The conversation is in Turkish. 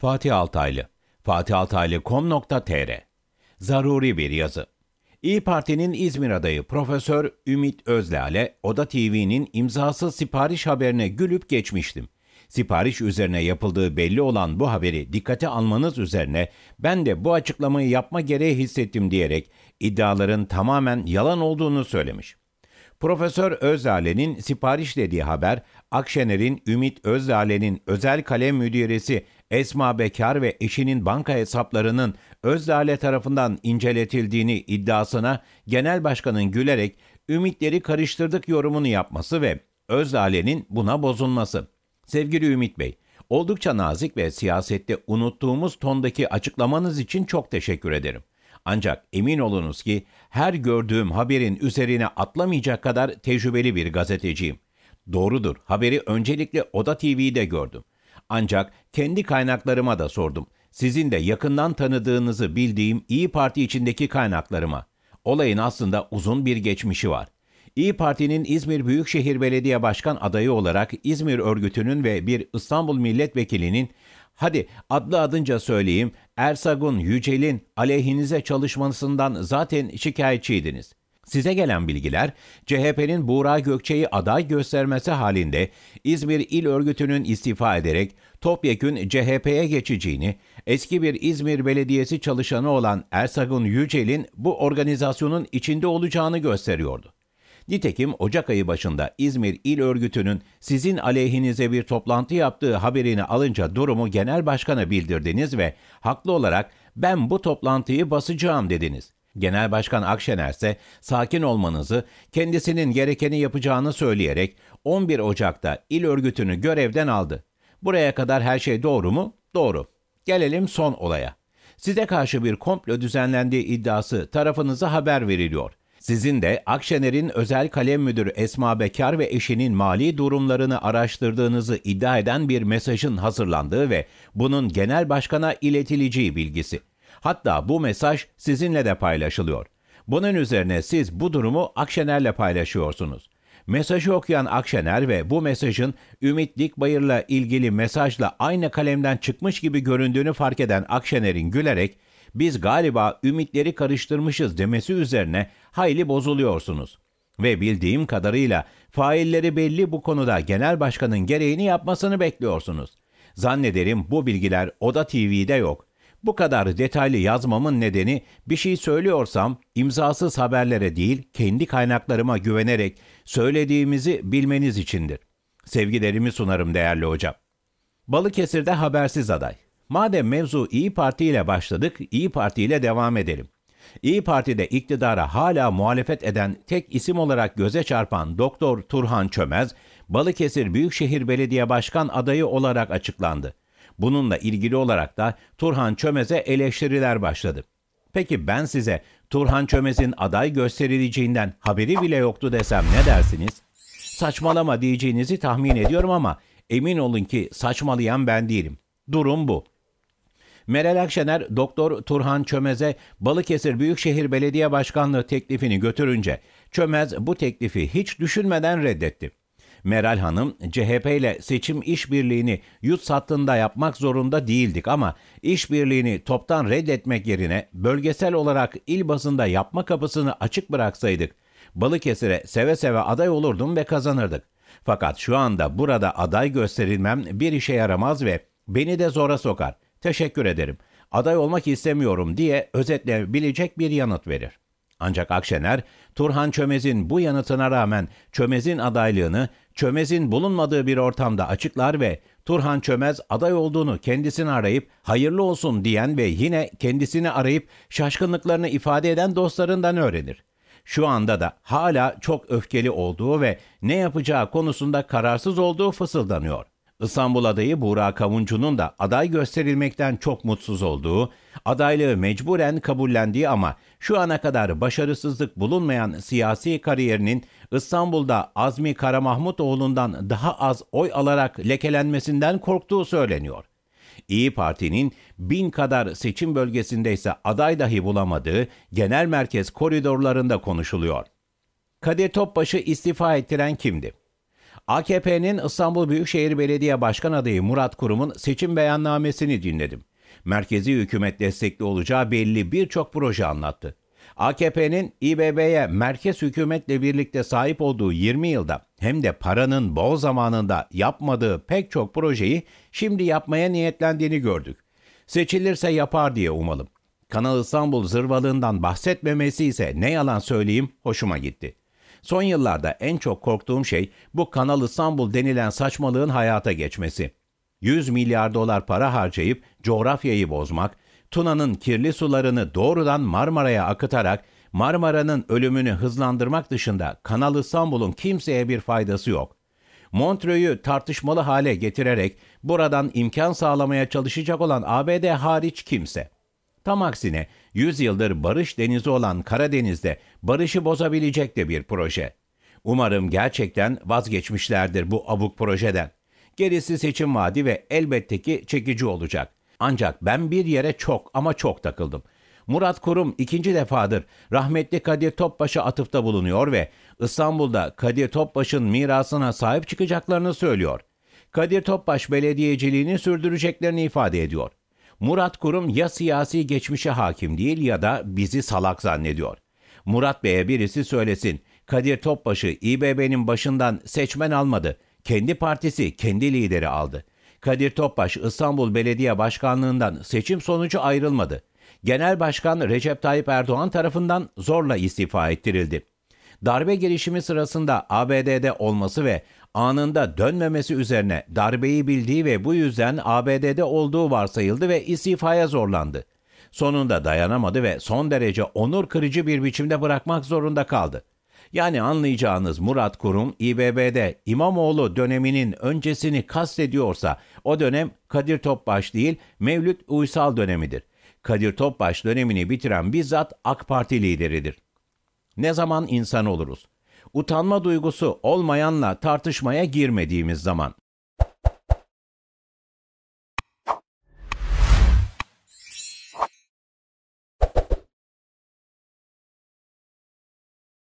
Fatih Altaylı fatihaltaylı.com.tr Zaruri bir yazı. İyi Parti'nin İzmir adayı Profesör Ümit Özlale, Oda TV'nin imzasız sipariş haberine gülüp geçmiştim. Sipariş üzerine yapıldığı belli olan bu haberi dikkate almanız üzerine ben de bu açıklamayı yapma gereği hissettim diyerek iddiaların tamamen yalan olduğunu söylemiş. Profesör Özlale'nin sipariş dediği haber, Akşener'in Ümit Özlale'nin özel kalem müdüresi Esma Bekar ve eşinin banka hesaplarının Özdale tarafından inceletildiğini iddiasına Genel Başkan'ın gülerek ümitleri karıştırdık yorumunu yapması ve Özdale'nin buna bozulması. Sevgili Ümit Bey, oldukça nazik ve siyasette unuttuğumuz tondaki açıklamanız için çok teşekkür ederim. Ancak emin olunuz ki her gördüğüm haberin üzerine atlamayacak kadar tecrübeli bir gazeteciyim. Doğrudur, haberi öncelikle Oda TV'de gördüm. Ancak kendi kaynaklarıma da sordum. Sizin de yakından tanıdığınızı bildiğim İyi Parti içindeki kaynaklarıma. Olayın aslında uzun bir geçmişi var. İyi Parti'nin İzmir Büyükşehir Belediye Başkan adayı olarak İzmir örgütünün ve bir İstanbul milletvekilinin hadi adlı adınca söyleyeyim Ersagun Yücel'in aleyhinize çalışmasından zaten şikayetçiydiniz. Size gelen bilgiler, CHP'nin Buğra Gökçe'yi aday göstermesi halinde İzmir İl Örgütü'nün istifa ederek topyekün CHP'ye geçeceğini, eski bir İzmir Belediyesi çalışanı olan Ersagun Yücel'in bu organizasyonun içinde olacağını gösteriyordu. Nitekim Ocak ayı başında İzmir İl Örgütü'nün sizin aleyhinize bir toplantı yaptığı haberini alınca durumu genel başkana bildirdiniz ve haklı olarak ben bu toplantıyı basacağım dediniz. Genel Başkan Akşener ise sakin olmanızı, kendisinin gerekeni yapacağını söyleyerek 11 Ocak'ta il örgütünü görevden aldı. Buraya kadar her şey doğru mu? Doğru. Gelelim son olaya. Size karşı bir komplo düzenlendiği iddiası tarafınıza haber veriliyor. Sizin de Akşener'in özel kalem müdürü Esma Bekar ve eşinin mali durumlarını araştırdığınızı iddia eden bir mesajın hazırlandığı ve bunun genel başkana iletileceği bilgisi. Hatta bu mesaj sizinle de paylaşılıyor. Bunun üzerine siz bu durumu Akşener'le paylaşıyorsunuz. Mesajı okuyan Akşener ve bu mesajın Ümit Dikbayır'la ilgili mesajla aynı kalemden çıkmış gibi göründüğünü fark eden Akşener'in gülerek biz galiba ümitleri karıştırmışız demesi üzerine hayli bozuluyorsunuz. Ve bildiğim kadarıyla failleri belli bu konuda genel başkanın gereğini yapmasını bekliyorsunuz. Zannederim bu bilgiler Oda TV'de yok. Bu kadar detaylı yazmamın nedeni bir şey söylüyorsam imzasız haberlere değil kendi kaynaklarıma güvenerek söylediğimizi bilmeniz içindir. Sevgilerimi sunarım değerli hocam. Balıkesir'de habersiz aday. Madem mevzu İyi Parti ile başladık, İyi Parti ile devam edelim. İyi Parti'de iktidara hala muhalefet eden tek isim olarak göze çarpan Doktor Turhan Çömez, Balıkesir Büyükşehir Belediye Başkan adayı olarak açıklandı. Bununla ilgili olarak da Turhan Çömez'e eleştiriler başladı. Peki ben size Turhan Çömez'in aday gösterileceğinden haberi bile yoktu desem ne dersiniz? Saçmalama diyeceğinizi tahmin ediyorum ama emin olun ki saçmalayan ben değilim. Durum bu. Meral Akşener, Doktor Turhan Çömez'e Balıkesir Büyükşehir Belediye Başkanlığı teklifini götürünce Çömez bu teklifi hiç düşünmeden reddetti. Meral Hanım, CHP ile seçim işbirliğini yurt sattığında yapmak zorunda değildik ama işbirliğini toptan reddetmek yerine bölgesel olarak il basında yapma kapısını açık bıraksaydık, Balıkesir'e seve seve aday olurdum ve kazanırdık. Fakat şu anda burada aday gösterilmem bir işe yaramaz ve beni de zora sokar. Teşekkür ederim. Aday olmak istemiyorum diye özetleyebilecek bir yanıt verir. Ancak Akşener, Turhan Çömez'in bu yanıtına rağmen Çömez'in adaylığını Çömez'in bulunmadığı bir ortamda açıklar ve Turhan Çömez aday olduğunu kendisini arayıp hayırlı olsun diyen ve yine kendisini arayıp şaşkınlıklarını ifade eden dostlarından öğrenir. Şu anda da hala çok öfkeli olduğu ve ne yapacağı konusunda kararsız olduğu fısıldanıyor. İstanbul adayı Buğra Kavuncu'nun da aday gösterilmekten çok mutsuz olduğu, adaylığı mecburen kabullendiği ama şu ana kadar başarısızlık bulunmayan siyasi kariyerinin İstanbul'da Azmi Karamahmutoğlu'ndan daha az oy alarak lekelenmesinden korktuğu söyleniyor. İyi Parti'nin bin kadar seçim bölgesinde ise aday dahi bulamadığı genel merkez koridorlarında konuşuluyor. Kadir Topbaş'ı istifa ettiren kimdi? AKP'nin İstanbul Büyükşehir Belediye Başkan adayı Murat Kurum'un seçim beyannamesini dinledim. Merkezi hükümet destekli olacağı belli birçok proje anlattı. AKP'nin İBB'ye merkez hükümetle birlikte sahip olduğu 20 yılda hem de paranın bol zamanında yapmadığı pek çok projeyi şimdi yapmaya niyetlendiğini gördük. Seçilirse yapar diye umalım. Kanal İstanbul zırvalığından bahsetmemesi ise ne yalan söyleyeyim hoşuma gitti. Son yıllarda en çok korktuğum şey bu Kanal İstanbul denilen saçmalığın hayata geçmesi. 100 milyar dolar para harcayıp coğrafyayı bozmak, Tuna'nın kirli sularını doğrudan Marmara'ya akıtarak Marmara'nın ölümünü hızlandırmak dışında Kanal İstanbul'un kimseye bir faydası yok. Montreux'u tartışmalı hale getirerek buradan imkan sağlamaya çalışacak olan ABD hariç kimse. Tam aksine 100 yıldır barış denizi olan Karadeniz'de barışı bozabilecek de bir proje. Umarım gerçekten vazgeçmişlerdir bu abuk projeden. Gerisi seçim vaadi ve elbette ki çekici olacak. Ancak ben bir yere çok ama çok takıldım. Murat Kurum ikinci defadır rahmetli Kadir Topbaş'a atıfta bulunuyor ve İstanbul'da Kadir Topbaş'ın mirasına sahip çıkacaklarını söylüyor. Kadir Topbaş belediyeciliğini sürdüreceklerini ifade ediyor. Murat Kurum ya siyasi geçmişe hakim değil ya da bizi salak zannediyor. Murat Bey'e birisi söylesin. Kadir Topbaş'ı İBB'nin başından seçmen almadı. Kendi partisi, kendi lideri aldı. Kadir Topbaş İstanbul Belediye Başkanlığından seçim sonucu ayrılmadı. Genel Başkan Recep Tayyip Erdoğan tarafından zorla istifa ettirildi. Darbe girişimi sırasında ABD'de olması ve anında dönmemesi üzerine darbeyi bildiği ve bu yüzden ABD'de olduğu varsayıldı ve istifaya zorlandı. Sonunda dayanamadı ve son derece onur kırıcı bir biçimde bırakmak zorunda kaldı. Yani anlayacağınız Murat Kurum İBB'de İmamoğlu döneminin öncesini kastediyorsa o dönem Kadir Topbaş değil Mevlüt Uysal dönemidir. Kadir Topbaş dönemini bitiren bizzat AK Parti lideridir. Ne zaman insan oluruz? Utanma duygusu olmayanla tartışmaya girmediğimiz zaman.